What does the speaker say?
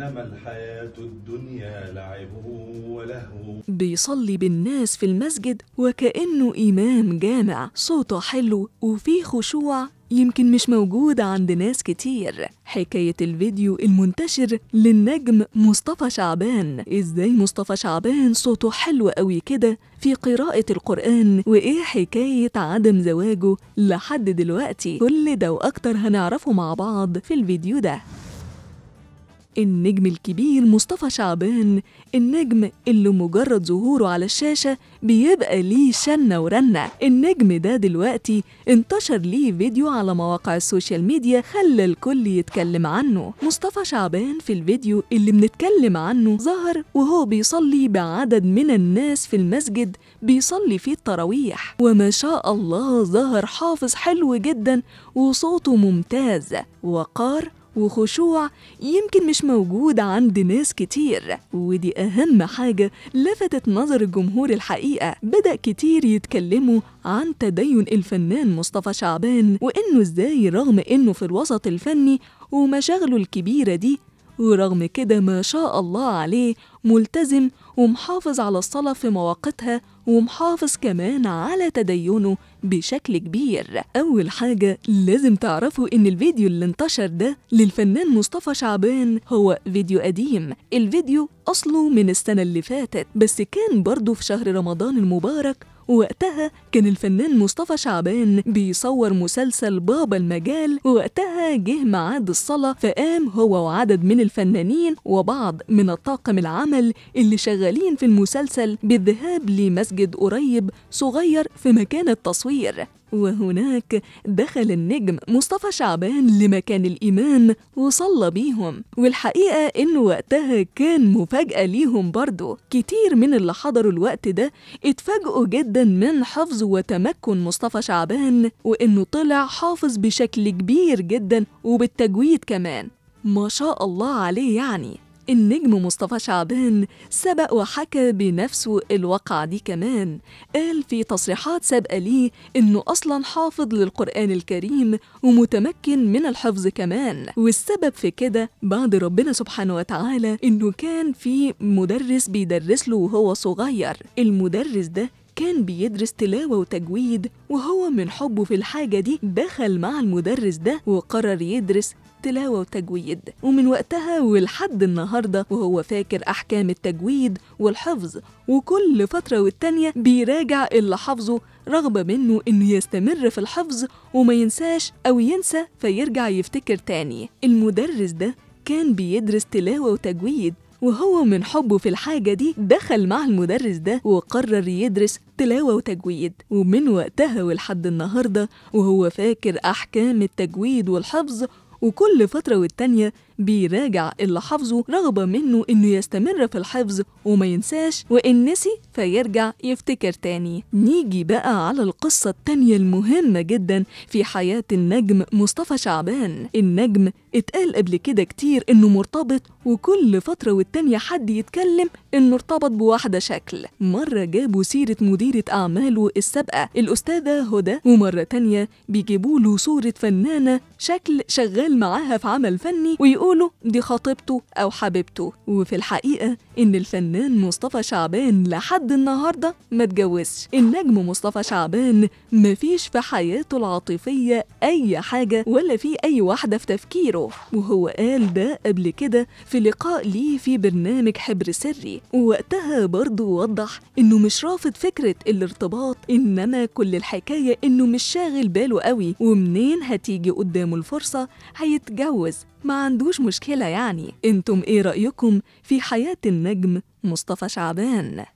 إنما الحياة الدنيا لعب ولهو بيصلي بالناس في المسجد وكأنه إمام جامع صوته حلو وفيه خشوع يمكن مش موجود عند ناس كتير حكاية الفيديو المنتشر للنجم مصطفى شعبان ازاي مصطفى شعبان صوته حلو قوي كده في قراءة القرآن وايه حكاية عدم زواجه لحد دلوقتي كل ده واكتر هنعرفه مع بعض في الفيديو ده النجم الكبير مصطفى شعبان النجم اللي مجرد ظهوره على الشاشة بيبقى ليه شنة ورنة النجم ده دلوقتي انتشر ليه فيديو على مواقع السوشيال ميديا خلى الكل يتكلم عنه مصطفى شعبان في الفيديو اللي بنتكلم عنه ظهر وهو بيصلي بعدد من الناس في المسجد بيصلي فيه التراويح وما شاء الله ظهر حافظ حلو جدا وصوته ممتاز وقار وخشوع يمكن مش موجود عند ناس كتير ودي أهم حاجة لفتت نظر الجمهور الحقيقة بدأ كتير يتكلموا عن تدين الفنان مصطفى شعبان وإنه إزاي رغم إنه في الوسط الفني ومشاغله الكبيرة دي ورغم كده ما شاء الله عليه ملتزم ومحافظ على الصلاة في مواقيتها ومحافظ كمان على تدينه بشكل كبير أول حاجة لازم تعرفوا إن الفيديو اللي انتشر ده للفنان مصطفى شعبان هو فيديو قديم الفيديو أصله من السنة اللي فاتت بس كان برضه في شهر رمضان المبارك وقتها كان الفنان مصطفى شعبان بيصور مسلسل بابا المجال وقتها جه ميعاد الصلاة فقام هو وعدد من الفنانين وبعض من الطاقم العمل اللي شغالين في المسلسل بالذهاب لمسجد قريب صغير في مكان التصوير وهناك دخل النجم مصطفى شعبان لمكان الإيمان وصلى بيهم والحقيقة إنه وقتها كان مفاجأة ليهم برضه كتير من اللي حضروا الوقت ده اتفاجئوا جدا من حفظ وتمكن مصطفى شعبان وإنه طلع حافظ بشكل كبير جدا وبالتجويد كمان ما شاء الله عليه يعني النجم مصطفى شعبان سبق وحكى بنفسه الواقعة دي كمان قال في تصريحات سابقة ليه إنه أصلا حافظ للقرآن الكريم ومتمكن من الحفظ كمان والسبب في كده بعد ربنا سبحانه وتعالى إنه كان في مدرس بيدرس له وهو صغير المدرس ده كان بيدرس تلاوة وتجويد وهو من حبه في الحاجة دي دخل مع المدرس ده وقرر يدرس تلاوة وتجويد ومن وقتها ولحد النهاردة وهو فاكر أحكام التجويد والحفظ وكل فترة والتانية بيراجع اللي حفظه رغبة منه إنه يستمر في الحفظ وما ينساش أو ينسى فيرجع يفتكر تاني المدرس ده كان بيدرس تلاوة وتجويد وهو من حبه في الحاجة دي دخل مع المدرس ده وقرر يدرس تلاوة وتجويد ومن وقتها ولحد النهاردة وهو فاكر أحكام التجويد والحفظ وكل فترة والتانية بيراجع اللي حافظه رغبة منه إنه يستمر في الحفظ وما ينساش وإن نسي فيرجع يفتكر تاني نيجي بقى على القصة التانية المهمة جدا في حياة النجم مصطفى شعبان النجم اتقال قبل كده كتير إنه مرتبط وكل فترة والتانية حد يتكلم إنه ارتبط بواحدة شكل مرة جابوا سيرة مديرة أعماله السابقة الأستاذة هدى ومرة تانية بيجيبوا له صورة فنانة شكل شغال معاها في عمل فني ويقول بيقولوا دي خطيبته أو حبيبته وفي الحقيقة إن الفنان مصطفى شعبان لحد النهاردة ما اتجوزش النجم مصطفى شعبان مفيش في حياته العاطفية أي حاجة ولا في أي واحدة في تفكيره وهو قال ده قبل كده في لقاء ليه في برنامج حبر سري ووقتها برضه وضح إنه مش رافض فكرة الارتباط إنما كل الحكاية إنه مش شاغل باله قوي ومنين هتيجي قدامه الفرصة هيتجوز ما عندوش مشكلة يعني انتم ايه رأيكم في حياة النجم مصطفى شعبان؟